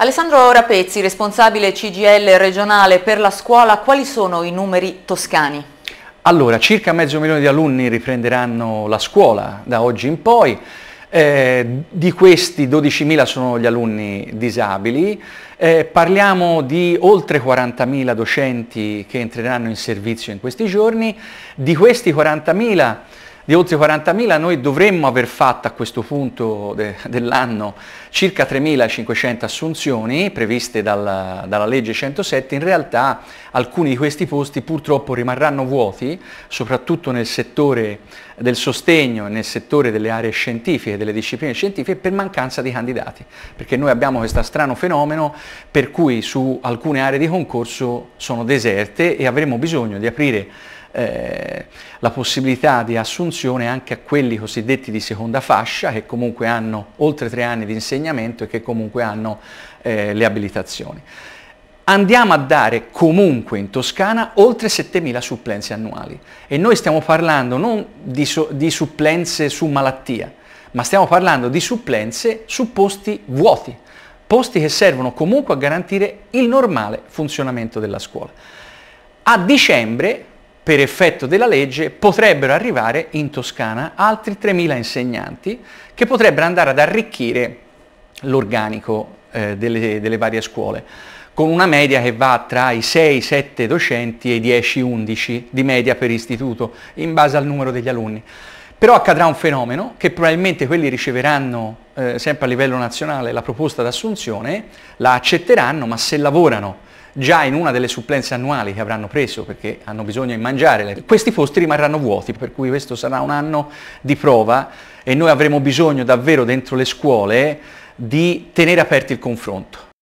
Alessandro Rapezzi, responsabile CGL regionale per la scuola, quali sono i numeri toscani? Allora, circa mezzo milione di alunni riprenderanno la scuola da oggi in poi, eh, di questi 12.000 sono gli alunni disabili, eh, parliamo di oltre 40.000 docenti che entreranno in servizio in questi giorni, di questi 40.000 di oltre 40.000, noi dovremmo aver fatto a questo punto de, dell'anno circa 3.500 assunzioni previste dalla, dalla legge 107, in realtà alcuni di questi posti purtroppo rimarranno vuoti, soprattutto nel settore del sostegno e nel settore delle aree scientifiche, delle discipline scientifiche, per mancanza di candidati, perché noi abbiamo questo strano fenomeno per cui su alcune aree di concorso sono deserte e avremo bisogno di aprire eh, la possibilità di assunzione anche a quelli cosiddetti di seconda fascia che comunque hanno oltre tre anni di insegnamento e che comunque hanno eh, le abilitazioni. Andiamo a dare comunque in Toscana oltre 7.000 supplenze annuali e noi stiamo parlando non di, so, di supplenze su malattia, ma stiamo parlando di supplenze su posti vuoti, posti che servono comunque a garantire il normale funzionamento della scuola. A dicembre per effetto della legge potrebbero arrivare in Toscana altri 3.000 insegnanti che potrebbero andare ad arricchire l'organico eh, delle, delle, varie scuole, con una media che va tra i 6-7 docenti e i 10-11 di media per istituto, in base al numero degli alunni. Però accadrà un fenomeno che probabilmente quelli riceveranno eh, sempre a livello nazionale la proposta d'assunzione, la accetteranno, ma se lavorano già in una delle supplenze annuali che avranno preso perché hanno bisogno di mangiare, questi posti rimarranno vuoti, per cui questo sarà un anno di prova e noi avremo bisogno davvero dentro le scuole di tenere aperti il confronto.